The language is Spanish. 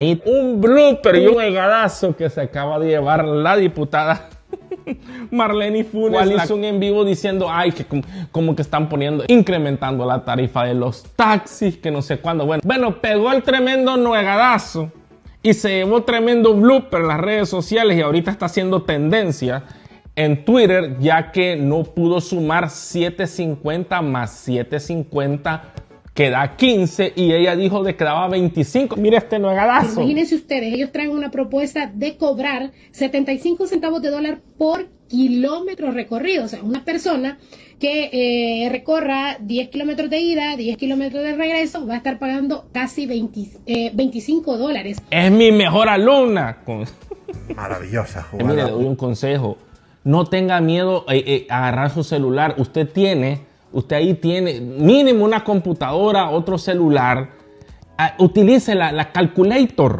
Un blooper y un regalazo que se acaba de llevar la diputada Marlene Funes ¿Cuál hizo un en vivo diciendo, ay, que como, que están poniendo, incrementando la tarifa de los taxis, que no sé cuándo. Bueno, bueno, pegó el tremendo nuegadazo y se llevó tremendo blooper en las redes sociales y ahorita está haciendo tendencia en Twitter ya que no pudo sumar 750 más 750 que da 15 y ella dijo que daba 25. Mire este nuegadazo. Imagínense ustedes, ellos traen una propuesta de cobrar 75 centavos de dólar por kilómetro recorrido. O sea, una persona que eh, recorra 10 kilómetros de ida, 10 kilómetros de regreso, va a estar pagando casi 25 eh, dólares. Es mi mejor alumna. Maravillosa jugada. le doy un consejo. No tenga miedo eh, a agarrar su celular. Usted tiene Usted ahí tiene mínimo una computadora, otro celular. Ah, utilice la calculator.